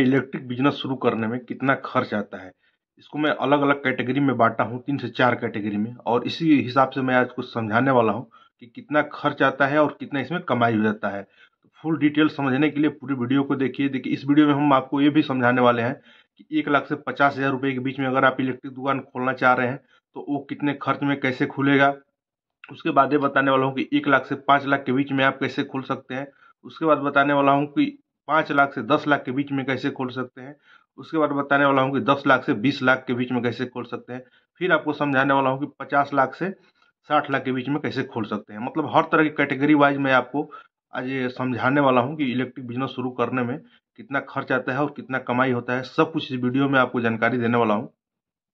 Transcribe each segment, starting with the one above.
electric business शुरू करने में कितना खर्च आता है इसको मैं अलग अलग कैटेगरी में बांटा हूँ तीन से चार कैटेगरी में और इसी हिसाब से मैं आज कुछ समझाने वाला हूँ कि कितना खर्च आता है और कितना इसमें कमाई हो जाता है तो फुल डिटेल समझने के लिए पूरी वीडियो को देखिए देखिए इस वीडियो में हम आपको ये भी समझाने वाले हैं कि एक लाख से पचास हज़ार रुपये के बीच में अगर आप इलेक्ट्रिक दुकान खोलना चाह रहे हैं तो वो कितने खर्च में कैसे खुलेगा उसके बाद ये बताने वाला हूँ कि एक लाख से पाँच लाख के बीच में आप कैसे खुल सकते हैं उसके बाद बताने वाला हूँ कि पाँच लाख से दस लाख के बीच में कैसे खोल सकते हैं उसके बाद बताने वाला हूँ कि दस लाख से बीस लाख के बीच में कैसे खोल सकते हैं फिर आपको समझाने वाला हूँ कि पचास लाख से साठ लाख के बीच में कैसे खोल सकते हैं मतलब हर तरह की कैटेगरी वाइज मैं आपको आज समझाने वाला हूँ कि इलेक्ट्रिक बिजनेस शुरू करने में कितना खर्च आता है और कितना कमाई होता है सब कुछ इस वीडियो में आपको जानकारी देने वाला हूँ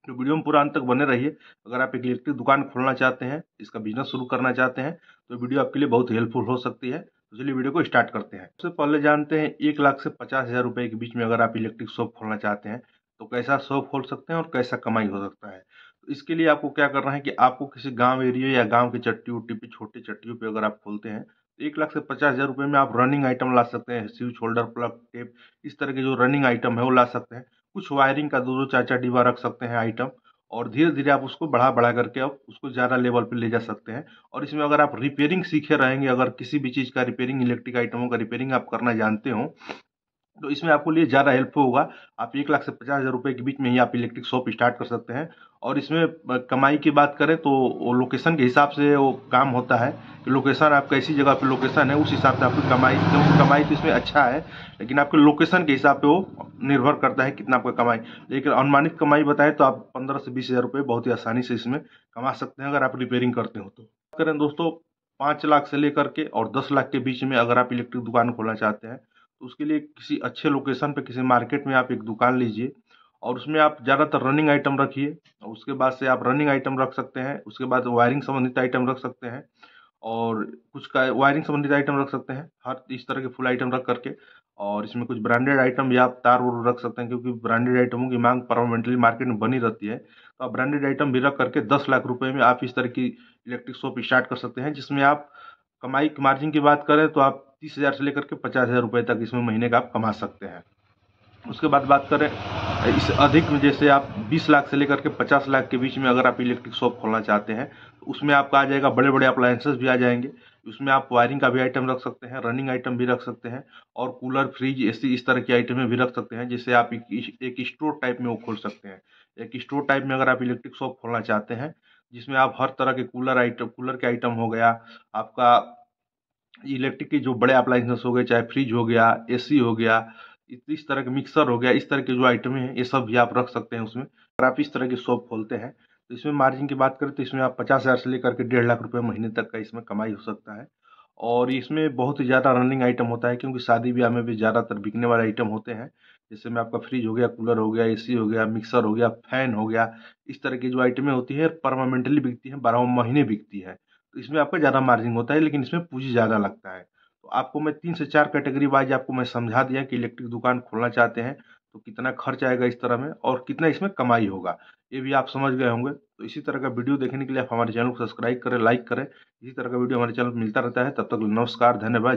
तो वीडियो में पूरा अंत तक बने रहिए अगर आप एक इलेक्ट्रिक दुकान खोलना चाहते हैं इसका बिजनेस शुरू करना चाहते हैं तो वीडियो आपके लिए बहुत हेल्पफुल हो सकती है तो चलिए वीडियो को स्टार्ट करते हैं सबसे पहले जानते हैं एक लाख से पचास हज़ार रुपये के बीच में अगर आप इलेक्ट्रिक शॉप खोलना चाहते हैं तो कैसा शॉप खोल सकते हैं और कैसा कमाई हो सकता है तो इसके लिए आपको क्या करना है कि आपको किसी गांव एरिया या गांव की चट्टी उट्टी पे छोटी चट्टियों पे अगर आप खोलते हैं तो एक लाख से पचास हज़ार रुपये में आप रनिंग आइटम ला सकते हैं स्विच होल्डर प्लग टेप इस तरह के जो रनिंग आइटम है वो ला सकते हैं कुछ वायरिंग का दो दो चार चार डिब्बा रख सकते हैं आइटम और धीरे धीरे आप उसको बढ़ा बढ़ा करके आप उसको ज़्यादा लेवल पर ले जा सकते हैं और इसमें अगर आप रिपेयरिंग सीखे रहेंगे अगर किसी भी चीज़ का रिपेयरिंग इलेक्ट्रिक आइटमों का रिपेयरिंग आप करना जानते हो तो इसमें आपको लिए ज़्यादा हेल्प होगा आप एक लाख से पचास हज़ार रुपये के बीच में ही आप इलेक्ट्रिक शॉप स्टार्ट कर सकते हैं और इसमें कमाई की बात करें तो वो लोकेशन के हिसाब से वो काम होता है कि लोकेशन आपका ऐसी जगह पे लोकेशन है उस हिसाब से आपकी कमाई क्योंकि तो कमाई तो इसमें अच्छा है लेकिन आपके लोकेशन के हिसाब पे वो निर्भर करता है कितना आपका कमाई लेकिन अनुमानित कमाई बताएं तो आप पंद्रह से बीस हज़ार रुपये बहुत ही आसानी से इसमें कमा सकते हैं अगर आप रिपेयरिंग करते हो तो करें दोस्तों पाँच लाख से लेकर के और दस लाख के बीच में अगर आप इलेक्ट्रिक दुकान खोलना चाहते हैं तो उसके लिए किसी अच्छे लोकेशन पे किसी मार्केट में आप एक दुकान लीजिए और उसमें आप ज़्यादातर रनिंग आइटम रखिए और उसके बाद से आप रनिंग आइटम रख सकते हैं उसके बाद वायरिंग संबंधित आइटम रख सकते हैं और कुछ का वायरिंग संबंधित आइटम रख सकते हैं हर इस तरह के फुल आइटम रख करके और इसमें कुछ ब्रांडेड आइटम भी आप तार वो रख सकते हैं क्योंकि ब्रांडेड आइटमों की मांग परमानेंटली मार्केट में बनी रहती है तो आप ब्रांडेड आइटम भी रख करके दस लाख रुपए में आप इस तरह की इलेक्ट्रिक शॉप स्टार्ट कर सकते हैं जिसमें आप कमाई मार्जिन की बात करें तो आप तीस हज़ार से लेकर के पचास हज़ार रुपये तक इसमें महीने का आप कमा सकते हैं उसके बाद बात करें इस अधिक में जैसे आप 20 लाख से लेकर के 50 लाख के बीच में अगर आप इलेक्ट्रिक शॉप खोलना चाहते हैं तो उसमें आपका आ जाएगा बड़े बड़े अप्लायंसेस भी आ जाएंगे उसमें आप वायरिंग का भी आइटम रख सकते हैं रनिंग आइटम भी रख सकते हैं और कूलर फ्रिज ऐसी इस तरह की आइटमें भी रख सकते हैं जैसे आप एक स्टोर टाइप में वो खोल सकते हैं एक स्टोर टाइप में अगर आप इलेक्ट्रिक शॉप खोलना चाहते हैं जिसमें आप हर तरह के कूलर आइटम कूलर के आइटम हो गया आपका इलेक्ट्रिक के जो बड़े अप्लाइंसेस हो गए चाहे फ्रिज हो गया एसी हो गया इस तरह के मिक्सर हो गया इस तरह के जो आइटमें हैं ये सब भी आप रख सकते हैं उसमें अगर आप इस तरह की शॉप खोलते हैं तो इसमें मार्जिन की बात करें तो इसमें आप पचास हज़ार से लेकर के डेढ़ लाख रुपये महीने तक का इसमें कमाई हो सकता है और इसमें बहुत ही ज़्यादा रनिंग आइटम होता है क्योंकि शादी ब्याह में भी ज़्यादातर बिकने वाले आइटम होते हैं जैसे में आपका फ्रिज हो गया कूलर हो गया ए हो गया मिक्सर हो गया फैन हो गया इस तरह की जो आइटमें होती हैं परमानेंटली बिकती हैं बारह महीने बिकती है तो इसमें आपका ज़्यादा मार्जिन होता है लेकिन इसमें पूँजी ज़्यादा लगता है तो आपको मैं तीन से चार कैटेगरी वाइज आपको मैं समझा दिया कि इलेक्ट्रिक दुकान खोलना चाहते हैं तो कितना खर्च आएगा इस तरह में और कितना इसमें कमाई होगा ये भी आप समझ गए होंगे तो इसी तरह का वीडियो देखने के लिए आप हमारे चैनल को सब्सक्राइब करें लाइक करें इसी तरह का वीडियो हमारे चैनल मिलता रहता है तब तक नमस्कार धन्यवाद